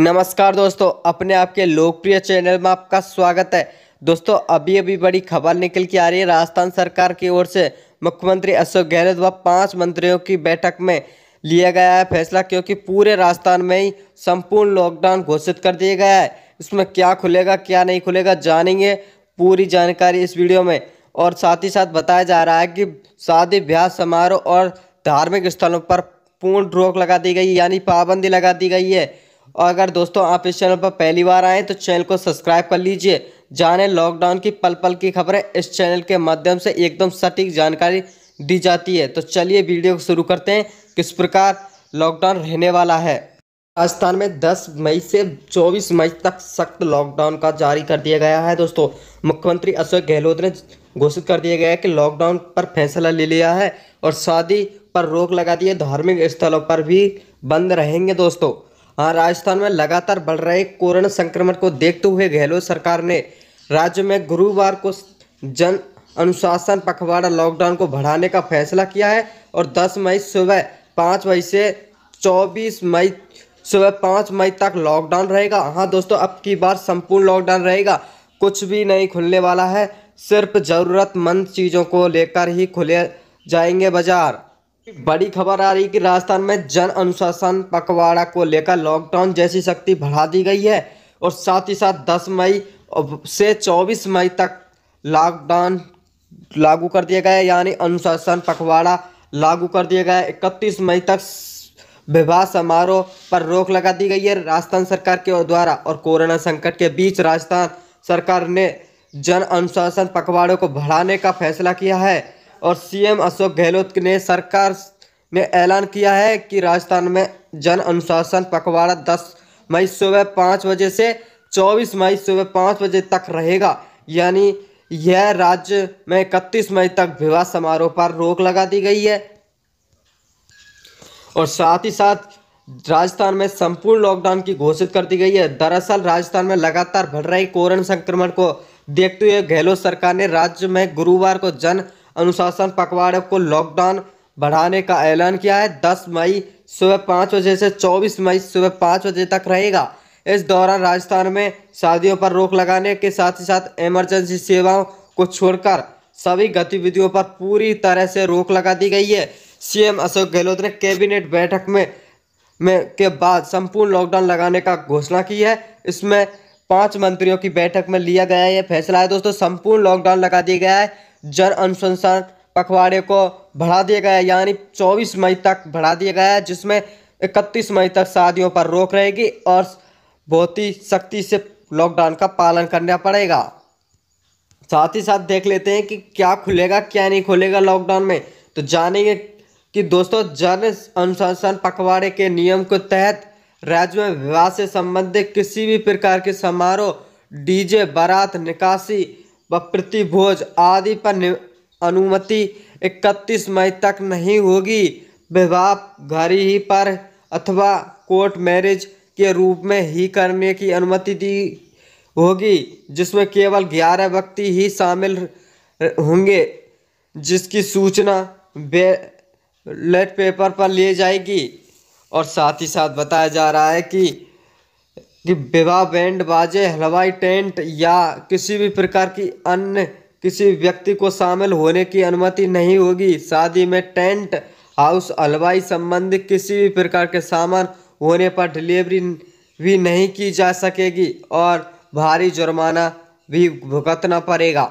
नमस्कार दोस्तों अपने आपके लोकप्रिय चैनल में आपका स्वागत है दोस्तों अभी अभी बड़ी खबर निकल के आ रही है राजस्थान सरकार की ओर से मुख्यमंत्री अशोक गहलोत व पांच मंत्रियों की बैठक में लिया गया है फैसला क्योंकि पूरे राजस्थान में ही संपूर्ण लॉकडाउन घोषित कर दिया गया है इसमें क्या खुलेगा क्या नहीं खुलेगा जानेंगे पूरी जानकारी इस वीडियो में और साथ ही साथ बताया जा रहा है कि शादी ब्याह समारोह और धार्मिक स्थलों पर पूर्ण रोक लगा दी गई यानी पाबंदी लगा दी गई है और अगर दोस्तों आप इस चैनल पर पहली बार आएँ तो चैनल को सब्सक्राइब कर लीजिए जाने लॉकडाउन की पल पल की खबरें इस चैनल के माध्यम से एकदम सटीक जानकारी दी जाती है तो चलिए वीडियो को शुरू करते हैं किस प्रकार लॉकडाउन रहने वाला है राजस्थान में 10 मई से 24 मई तक सख्त लॉकडाउन का जारी कर दिया गया है दोस्तों मुख्यमंत्री अशोक गहलोत ने घोषित कर दिया गया है कि लॉकडाउन पर फैसला ले लिया है और शादी पर रोक लगा दी है धार्मिक स्थलों पर भी बंद रहेंगे दोस्तों हाँ राजस्थान में लगातार बढ़ रहे कोरोना संक्रमण को देखते हुए गहलोत सरकार ने राज्य में गुरुवार को जन अनुशासन पखवाड़ा लॉकडाउन को बढ़ाने का फैसला किया है और 10 मई सुबह पाँच मई से 24 मई सुबह पाँच मई तक लॉकडाउन रहेगा हाँ दोस्तों अब की बार संपूर्ण लॉकडाउन रहेगा कुछ भी नहीं खुलने वाला है सिर्फ ज़रूरतमंद चीज़ों को लेकर ही खुले जाएंगे बाज़ार बड़ी खबर आ रही कि राजस्थान में जन अनुशासन पखवाड़ा को लेकर लॉकडाउन जैसी सख्ती बढ़ा दी गई है और साथ ही साथ 10 मई से 24 मई तक लॉकडाउन लागू कर दिया गया यानी अनुशासन पखवाड़ा लागू कर दिया गया इकतीस मई तक विवाह समारोह पर रोक लगा दी गई है राजस्थान सरकार के द्वारा और कोरोना संकट के बीच राजस्थान सरकार ने जन अनुशासन पखवाड़े को बढ़ाने का फैसला किया है और सीएम अशोक गहलोत ने सरकार में ऐलान किया है कि राजस्थान में जन अनुशासन पखवाड़ा दस मई सुबह पाँच बजे से चौबीस मई सुबह पाँच बजे तक रहेगा यानी यह राज्य में इकतीस मई तक विवाह समारोह पर रोक लगा दी गई है और साथ ही साथ राजस्थान में संपूर्ण लॉकडाउन की घोषित कर दी गई है दरअसल राजस्थान में लगातार बढ़ रही कोरोना संक्रमण को देखते हुए गहलोत सरकार ने राज्य में गुरुवार को जन अनुशासन पखवाड़े को लॉकडाउन बढ़ाने का ऐलान किया है 10 मई सुबह पाँच बजे से 24 मई सुबह पाँच बजे तक रहेगा इस दौरान राजस्थान में शादियों पर रोक लगाने के साथ ही साथ इमरजेंसी सेवाओं को छोड़कर सभी गतिविधियों पर पूरी तरह से रोक लगा दी गई है सीएम अशोक गहलोत ने कैबिनेट बैठक में में के बाद संपूर्ण लॉकडाउन लगाने का घोषणा की है इसमें पांच मंत्रियों की बैठक में लिया गया यह फैसला है दोस्तों संपूर्ण लॉकडाउन लगा दिया गया है जन अनुसंधान पखवाड़े को बढ़ा दिया गया यानी 24 मई तक बढ़ा दिया गया है जिसमें 31 मई तक शादियों पर रोक रहेगी और बहुत ही सख्ती से लॉकडाउन का पालन करना पड़ेगा साथ ही साथ देख लेते हैं कि क्या खुलेगा क्या नहीं खुलेगा लॉकडाउन में तो जानेंगे कि दोस्तों जन अनुशासन पखवाड़े के नियम के तहत राज्य में विवाह से संबंधित किसी भी प्रकार के समारोह डीजे बारात निकासी व प्रतिभोज आदि पर अनुमति 31 मई तक नहीं होगी विवाह घर ही पर अथवा कोर्ट मैरिज के रूप में ही करने की अनुमति दी होगी जिसमें केवल ग्यारह व्यक्ति ही शामिल होंगे जिसकी सूचना बैलेट पेपर पर लिए जाएगी और साथ ही साथ बताया जा रहा है कि कि विवाह बैंड बाजे हलवाई टेंट या किसी भी प्रकार की अन्य किसी व्यक्ति को शामिल होने की अनुमति नहीं होगी शादी में टेंट हाउस हलवाई संबंधित किसी भी प्रकार के सामान होने पर डिलीवरी भी नहीं की जा सकेगी और भारी जुर्माना भी भुगतना पड़ेगा